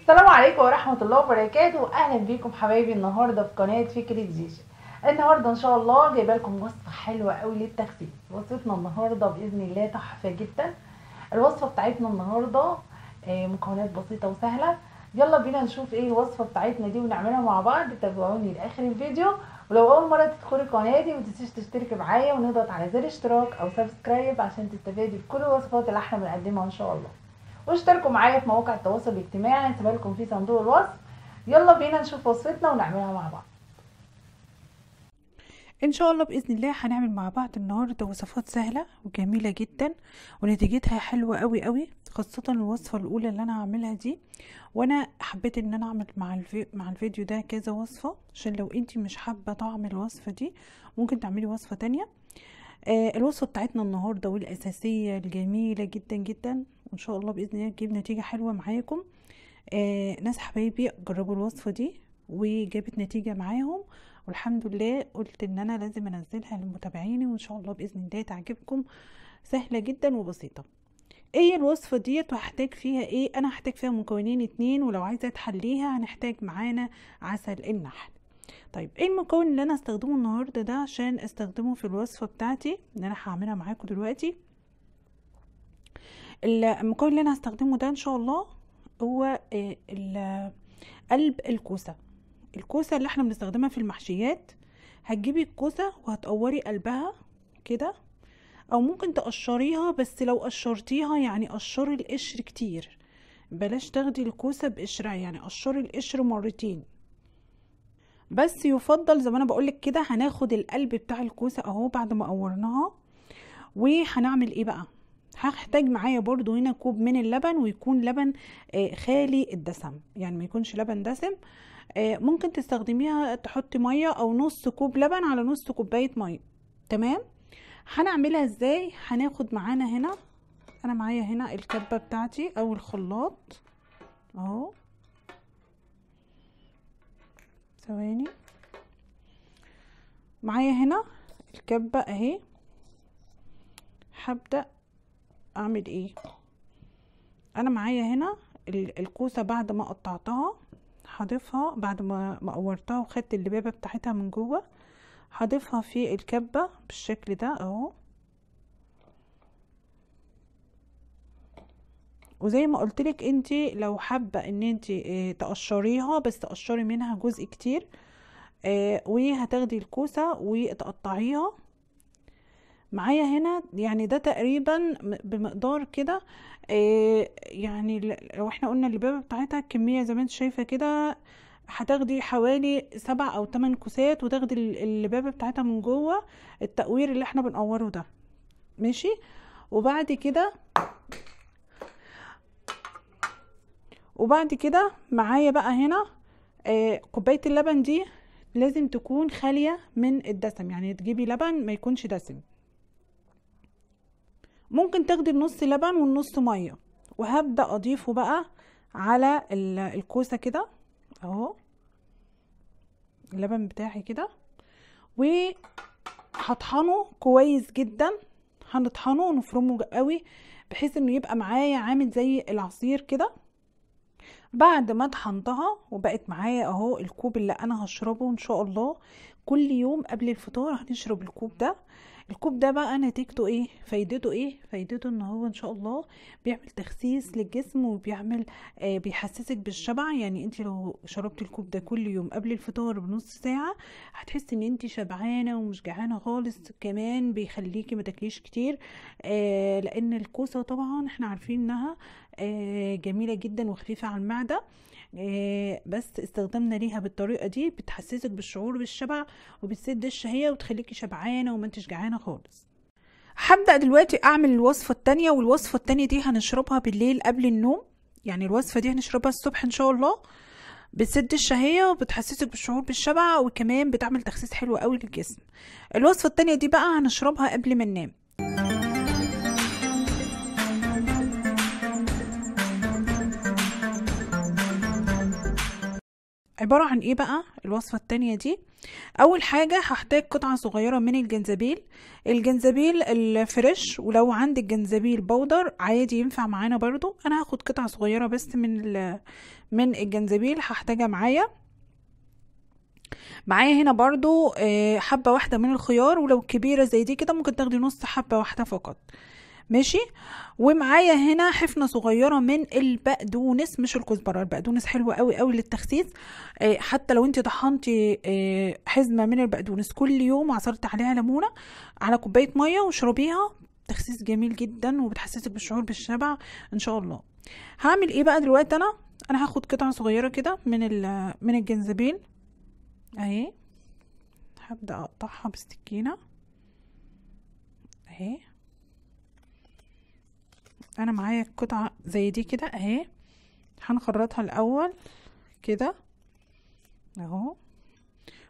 السلام عليكم ورحمة الله وبركاته أهلا بيكم حبايبي النهاردة في قناة فكرة زيشة النهاردة إن شاء الله جايبة لكم وصفة حلوة قوي للتخسيس وصفتنا النهاردة بإذن الله تحفة جدا الوصفة بتاعتنا النهاردة آه، مكونات بسيطة وسهلة يلا بينا نشوف ايه الوصفة بتاعتنا دي ونعملها مع بعض تابعوني لآخر الفيديو ولو اول مره تدخلي القناه دي متنسيش تشتركي معايا ونضغط على زر اشتراك او سبسكرايب عشان تستفادي بكل الوصفات اللي احنا بنقدمها ان شاء الله واشتركوا معايا في مواقع التواصل الاجتماعي هسيبها لكم في صندوق الوصف يلا بينا نشوف وصفتنا ونعملها مع بعض ان شاء الله باذن الله هنعمل مع بعض النهارده وصفات سهله وجميله جدا ونتيجتها حلوه قوي قوي خاصه الوصفه الاولى اللي انا هعملها دي وانا حبيت ان انا اعمل مع الفي... مع الفيديو ده كذا وصفه عشان لو انتي مش حابه طعم الوصفه دي ممكن تعملي وصفه تانية آه، الوصفه بتاعتنا النهارده والاساسيه الجميله جدا جدا وان شاء الله باذن الله تجيب نتيجه حلوه معاكم آه، ناس حبايبي جربوا الوصفه دي وجابت نتيجه معاهم والحمد لله قلت ان انا لازم انزلها لمتابعيني وان شاء الله باذن الله تعجبكم سهله جدا وبسيطه ايه الوصفه ديت وهحتاج فيها ايه انا هحتاج فيها مكونين اتنين ولو عايزه تحليها هنحتاج معانا عسل النحل طيب ايه المكون اللي انا هستخدمه النهارده ده عشان استخدمه في الوصفه بتاعتي اللي انا هعملها معاكم دلوقتي المكون اللي انا هستخدمه ده ان شاء الله هو آه، قلب الكوسه الكوسه اللي احنا بنستخدمها في المحشيات هتجيبي الكوسه وهتقوري قلبها كده او ممكن تقشريها بس لو قشرتيها يعني قشري القشر كتير بلاش تاخدي الكوسه بقشرها يعني قشري القشر مرتين بس يفضل زي ما انا بقولك كده هناخد القلب بتاع الكوسه اهو بعد ما قورناها وهنعمل ايه بقى هحتاج معايا برضو هنا كوب من اللبن ويكون لبن آه، خالي الدسم يعني ما يكونش لبن دسم آه، ممكن تستخدميها تحطي ميه او نص كوب لبن على نص كوبايه ميه تمام هنعملها ازاي هناخد معانا هنا انا معايا هنا الكبه بتاعتي او الخلاط اهو ثواني معايا هنا الكبة اهي هبدأ اعمل ايه انا معايا هنا الكوسة بعد ما قطعتها هضيفها بعد ما مقورتها وخدت اللبابة بتاعتها من جوه هضيفها في الكبة بالشكل ده اهو وزي ما لك انت لو حابة ان انت آه، تقشريها بس تقشري منها جزء كتير آه، وهتاخدي الكوسة وتقطعيها معايا هنا يعني ده تقريبا بمقدار كده آه، يعني لو احنا قلنا اللبابه بتاعتها الكمية زي ما انت شايفة كده هتاخدي حوالي سبع او تمن كوسات وتاخدي اللبابة بتاعتها من جوه التقوير اللي احنا بنقوره ده ماشي وبعد كده وبعد كده معايا بقى هنا آه كوبايه اللبن دي لازم تكون خاليه من الدسم يعني تجيبي لبن ما يكونش دسم ممكن تاخدي النص لبن والنص ميه وهبدا اضيفه بقى على الكوسه كده اهو اللبن بتاعي كده وهطحنه كويس جدا هنطحنه ونفرمه قوي بحيث انه يبقى معايا عامل زي العصير كده بعد ما طحنتها وبقت معايا اهو الكوب اللي انا هشربه ان شاء الله كل يوم قبل الفطار هنشرب الكوب ده الكوب ده بقى نتيجته ايه فايدته ايه فايدته ان هو ان شاء الله بيعمل تخسيس للجسم وبيعمل آه بيحسسك بالشبع يعني انت لو شربتي الكوب ده كل يوم قبل الفطار بنص ساعه هتحسي ان انت شبعانه ومش جعانه خالص كمان بيخليكي ما تاكليش كتير آه لان الكوسه طبعا احنا عارفين انها آه جميله جدا وخفيفه على المعده آه، بس استخدامنا ليها بالطريقه دي بتحسسك بالشعور بالشبع وبتسد الشهيه وتخليكي شبعانه وما انتش جعانه خالص هبدا دلوقتي اعمل الوصفه التانية والوصفه التانية دي هنشربها بالليل قبل النوم يعني الوصفه دي هنشربها الصبح ان شاء الله بتسد الشهية وبتحسسك بالشعور بالشبع وكمان بتعمل تخسيس حلو قوي للجسم الوصفة التانية دي بقى هنشربها قبل ما ننام عبارة عن ايه بقى الوصفة التانية دي اول حاجة هحتاج قطعة صغيرة من الجنزبيل الجنزبيل الفريش ولو عندك جنزبيل بودر عادي ينفع معانا برضو انا هاخد قطعة صغيرة بس من من الجنزبيل هحتاجها معايا معايا هنا برضو آه، حبة واحدة من الخيار ولو كبيرة زي دي كده ممكن تاخدي نص حبة واحدة فقط ماشي ومعايا هنا حفنه صغيره من البقدونس مش الكزبره البقدونس حلو قوي قوي للتخسيس آه حتى لو انت طحنتي آه حزمه من البقدونس كل يوم عصرت عليها ليمونه على كوبايه ميه واشربيها تخسيس جميل جدا وبتحسسك بالشعور بالشبع ان شاء الله هعمل ايه بقى دلوقتي انا انا هاخد قطعه صغيره كده من من الجنزبيل اهي هبدا اقطعها بالسكينه اهي فانا معايا قطعة زي دي كده اهي هنخرطها الاول كده اهو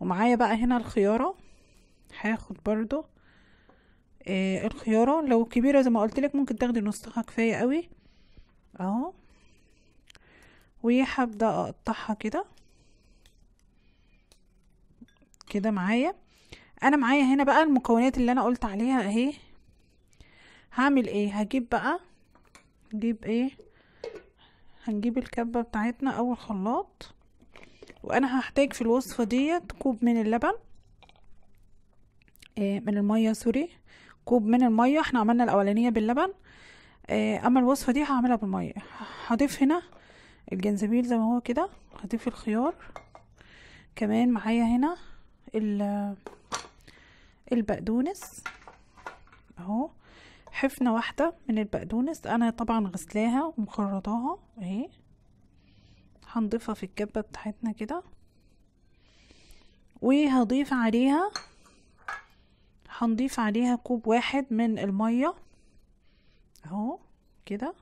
ومعايا بقى هنا الخيارة هاخد برضو آه الخيارة لو كبيرة زي ما قلت لك ممكن تاخدي نصها كفاية قوي اهو وهبدأ اقطعها كده كده معايا انا معايا هنا بقى المكونات اللي انا قلت عليها اهي هعمل ايه هجيب بقى نجيب ايه هنجيب الكبة بتاعتنا او الخلاط وانا هحتاج في الوصفة ديت كوب من اللبن إيه من المية سوري كوب من المية احنا عملنا الاولانية باللبن إيه اما الوصفة دي هعملها بالمية هضيف هنا الجنزبيل زي ما هو كده هضيف الخيار كمان معايا هنا البقدونس اهو حفنة واحدة من البقدونس أنا طبعا غسلاها ومخرطاها اهي هنضيفها في الكبة بتاعتنا كده وهضيف عليها هنضيف عليها كوب واحد من المية اهو كده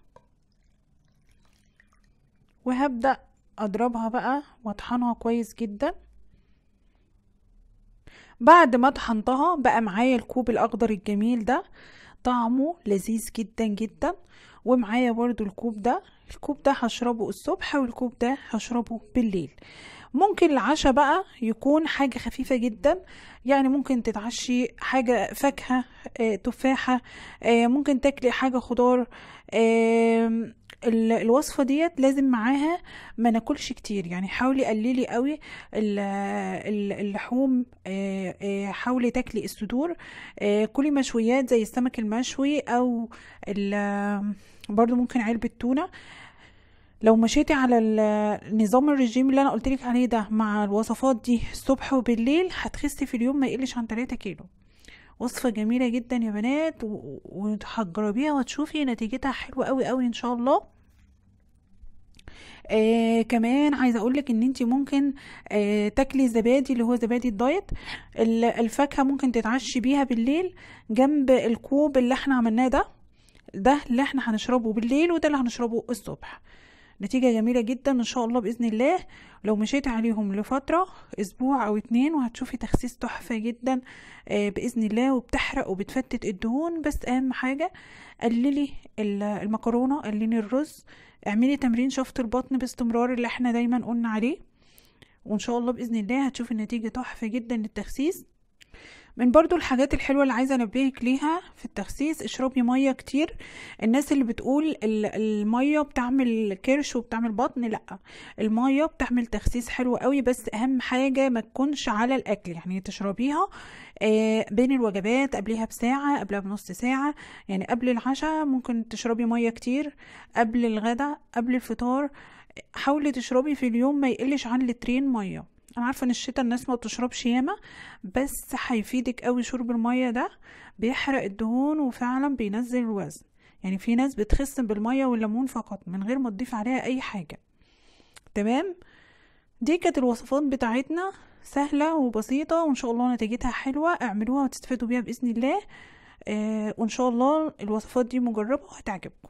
وهبدأ أضربها بقى واطحنها كويس جدا بعد ما طحنتها بقى معايا الكوب الأخضر الجميل ده طعمه لذيذ جدا جدا ومعايا برضو الكوب ده الكوب ده هشربه الصبح والكوب ده هشربه بالليل ممكن العشاء بقى يكون حاجة خفيفة جدا يعني ممكن تتعشي حاجة فاكهة آه، تفاحة آه، ممكن تاكلي حاجة خضار آه، الوصفة ديت لازم معاها ما ناكلش كتير يعني حاولي قللي قوي اللحوم آه، آه، حاولي تاكلي الصدور آه، كلي مشويات زي السمك المشوي او برضو ممكن علبة تونة لو مشيتي على نظام الرجيم اللي انا لك عليه ده مع الوصفات دي الصبح وبالليل هتخسي في اليوم ما يقلش عن 3 كيلو وصفة جميلة جدا يا بنات وهتجربيها وتشوفي نتيجتها حلوة قوي قوي ان شاء الله آه كمان عايزه اقولك ان انت ممكن آه تاكلي الزبادي اللي هو زبادي الدايت الفاكهه ممكن تتعشي بيها بالليل جنب الكوب اللي احنا عملناه ده ده اللي احنا هنشربه بالليل وده اللي هنشربه الصبح نتيجة جميلة جدا ان شاء الله بإذن الله لو مشيت عليهم لفترة اسبوع او اتنين وهتشوفي تخسيس تحفة جدا آه، بإذن الله وبتحرق وبتفتت الدهون بس اهم حاجة قللي المكرونة قللي الرز اعملي تمرين شفط البطن باستمرار اللي احنا دايما قلنا عليه وان شاء الله بإذن الله هتشوفي نتيجة تحفة جدا للتخسيس من برضو الحاجات الحلوة اللي عايزة انبهك ليها في التخسيس اشربي مية كتير الناس اللي بتقول المية بتعمل كرش وبتعمل بطن لا المية بتعمل تخسيس حلو قوي بس اهم حاجة ما تكونش على الاكل يعني تشربيها آه، بين الوجبات قبليها بساعة قبلها بنص ساعة يعني قبل العشاء ممكن تشربي مية كتير قبل الغداء قبل الفطار حاولي تشربي في اليوم ما يقلش عن لترين ميه انا عارفه ان الشتاء الناس ما بتشربش ياما بس هيفيدك قوي شرب الميه ده بيحرق الدهون وفعلا بينزل الوزن يعني في ناس بتخس بالميه والليمون فقط من غير ما تضيف عليها اي حاجه تمام دي كانت الوصفات بتاعتنا سهله وبسيطه وان شاء الله نتيجتها حلوه اعملوها وتستفيدوا بيها باذن الله آه وان شاء الله الوصفات دي مجربه وهتعجبكم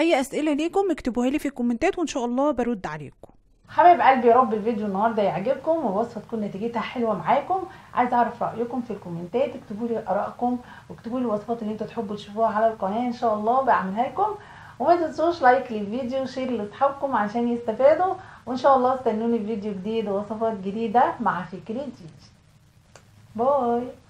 اي اسئله ليكم اكتبوها لي في الكومنتات وان شاء الله برد عليكم حبايب قلبي يا رب الفيديو النهارده يعجبكم ووصفه تكون نتيجتها حلوه معاكم عايز اعرف رايكم في الكومنتات اكتبوا لي ارائكم واكتبوا لي الوصفات اللي انتوا تحبوا تشوفوها على القناه ان شاء الله بعملها لكم وما تنسوش لايك للفيديو وشير لاصحابكم عشان يستفادوا وان شاء الله استنوني فيديو جديد ووصفات جديده مع فكرة جديد باي